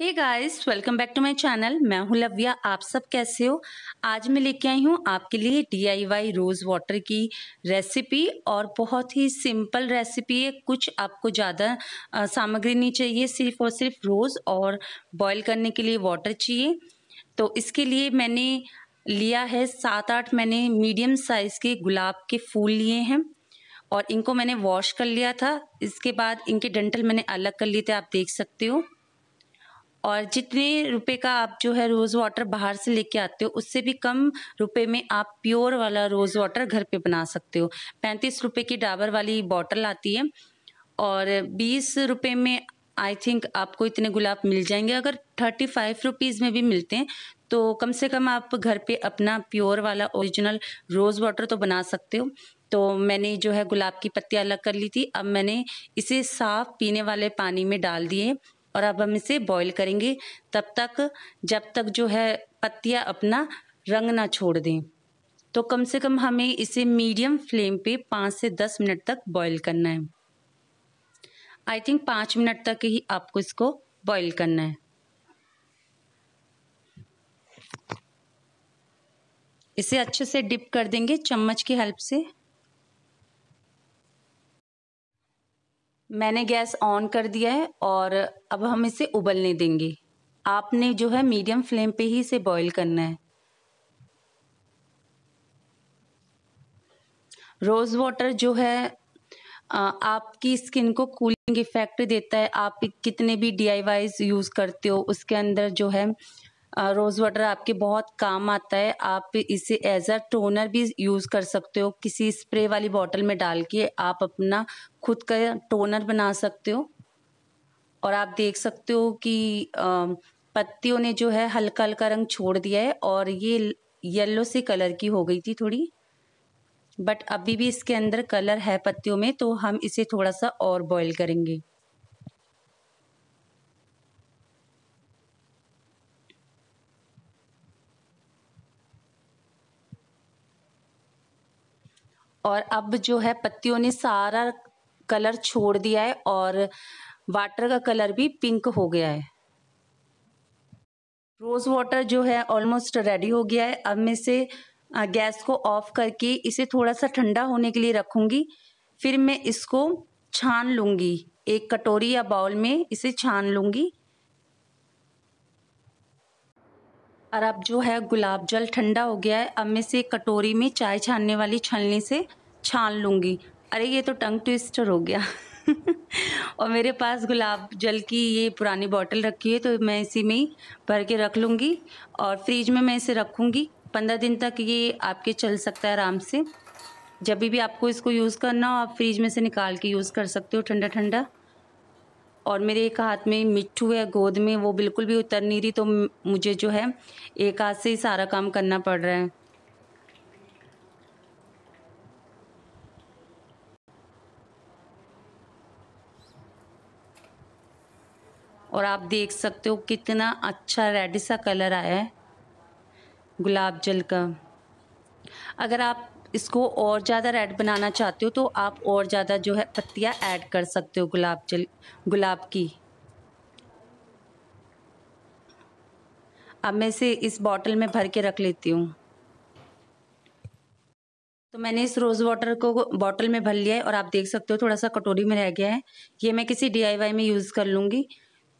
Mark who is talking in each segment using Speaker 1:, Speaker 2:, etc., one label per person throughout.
Speaker 1: hey guys welcome back to my channel मैं हूं लव्या आप सब कैसे हो आज मैं लेके आई हूं आपके लिए डीआईवाई रोज़ वाटर की रेसिपी और बहुत ही सिंपल रेसिपी है कुछ आपको ज़्यादा सामग्री नहीं चाहिए सिर्फ और सिर्फ रोज़ और बॉईल करने के लिए वाटर चाहिए तो इसके लिए मैंने लिया है सात आठ मैंने मीडियम साइज़ के गुलाब के फूल लिए हैं और इनको मैंने वॉश कर लिया था इसके बाद इनके डेंटल मैंने अलग कर लिए थे आप देख सकते हो और जितने रुपए का आप जो है रोज़ वाटर बाहर से लेके आते हो उससे भी कम रुपए में आप प्योर वाला रोज़ वाटर घर पे बना सकते हो पैंतीस रुपए की डाबर वाली बॉटल आती है और बीस रुपए में आई थिंक आपको इतने गुलाब मिल जाएंगे अगर थर्टी फाइव रुपीज़ में भी मिलते हैं तो कम से कम आप घर पे अपना प्योर वाला ओरिजिनल रोज़ वाटर तो बना सकते हो तो मैंने जो है गुलाब की पत्तियाँ अलग कर ली थी अब मैंने इसे साफ पीने वाले पानी में डाल दिए और अब हम इसे बॉईल करेंगे तब तक जब तक जो है पत्तियाँ अपना रंग ना छोड़ दें तो कम से कम हमें इसे मीडियम फ्लेम पे पाँच से दस मिनट तक बॉईल करना है आई थिंक पाँच मिनट तक ही आपको इसको बॉईल करना है इसे अच्छे से डिप कर देंगे चम्मच की हेल्प से मैंने गैस ऑन कर दिया है और अब हम इसे उबलने देंगे आपने जो है मीडियम फ्लेम पे ही इसे बॉईल करना है रोज़ वाटर जो है आपकी स्किन को कूलिंग इफेक्ट देता है आप कितने भी डी यूज़ करते हो उसके अंदर जो है रोज़ वाटर आपके बहुत काम आता है आप इसे एज अ टोनर भी यूज़ कर सकते हो किसी स्प्रे वाली बॉटल में डाल के आप अपना खुद का टोनर बना सकते हो और आप देख सकते हो कि पत्तियों ने जो है हल्का हल्का रंग छोड़ दिया है और ये येलो से कलर की हो गई थी थोड़ी बट अभी भी इसके अंदर कलर है पत्तियों में तो हम इसे थोड़ा सा और बॉयल करेंगे और अब जो है पत्तियों ने सारा कलर छोड़ दिया है और वाटर का कलर भी पिंक हो गया है रोज़ वाटर जो है ऑलमोस्ट रेडी हो गया है अब मैं इसे गैस को ऑफ करके इसे थोड़ा सा ठंडा होने के लिए रखूंगी फिर मैं इसको छान लूँगी एक कटोरी या बाउल में इसे छान लूँगी और अब जो है गुलाब जल ठंडा हो गया है अब मैं इसे कटोरी में चाय छानने वाली छलनी से छान लूँगी अरे ये तो टंग ट्विस्टर हो गया और मेरे पास गुलाब जल की ये पुरानी बॉटल रखी है तो मैं इसी में ही भर के रख लूँगी और फ्रीज में मैं इसे रखूँगी पंद्रह दिन तक ये आपके चल सकता है आराम से जब भी आपको इसको यूज़ करना हो आप फ्रिज में से निकाल के यूज़ कर सकते हो ठंडा ठंडा और मेरे एक हाथ में मिट्टू है गोद में वो बिल्कुल भी उतर नहीं रही तो मुझे जो है एक हाथ से ही सारा काम करना पड़ रहा है और आप देख सकते हो कितना अच्छा रेड सा कलर आया है गुलाब जल का अगर आप इसको और ज़्यादा रेड बनाना चाहते हो तो आप और ज़्यादा जो है पत्तियाँ ऐड कर सकते हो गुलाब जल गुलाब की अब मैं इसे इस बॉटल में भर के रख लेती हूँ तो मैंने इस रोज़ वाटर को बॉटल में भर लिया है और आप देख सकते हो थोड़ा सा कटोरी में रह गया है ये मैं किसी डीआईवाई में यूज़ कर लूँगी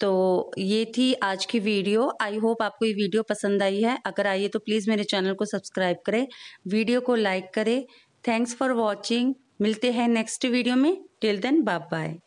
Speaker 1: तो ये थी आज की वीडियो आई होप आपको ये वीडियो पसंद आई है अगर आई है तो प्लीज़ मेरे चैनल को सब्सक्राइब करें वीडियो को लाइक करें थैंक्स फॉर वॉचिंग मिलते हैं नेक्स्ट वीडियो में टिल देन बाय बाय